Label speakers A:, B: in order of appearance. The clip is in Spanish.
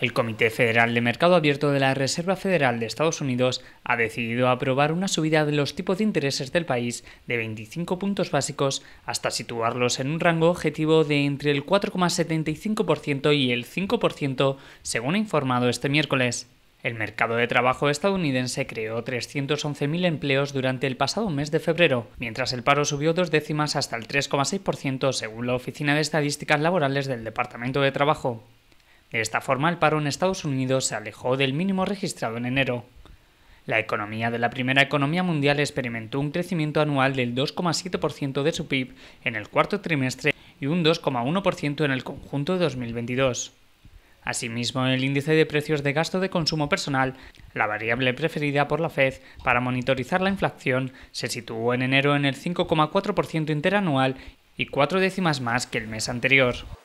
A: El Comité Federal de Mercado Abierto de la Reserva Federal de Estados Unidos ha decidido aprobar una subida de los tipos de intereses del país de 25 puntos básicos hasta situarlos en un rango objetivo de entre el 4,75% y el 5%, según ha informado este miércoles. El mercado de trabajo estadounidense creó 311.000 empleos durante el pasado mes de febrero, mientras el paro subió dos décimas hasta el 3,6% según la Oficina de Estadísticas Laborales del Departamento de Trabajo. De esta forma, el paro en Estados Unidos se alejó del mínimo registrado en enero. La economía de la primera economía mundial experimentó un crecimiento anual del 2,7% de su PIB en el cuarto trimestre y un 2,1% en el conjunto de 2022. Asimismo, el índice de precios de gasto de consumo personal, la variable preferida por la Fed para monitorizar la inflación, se situó en enero en el 5,4% interanual y cuatro décimas más que el mes anterior.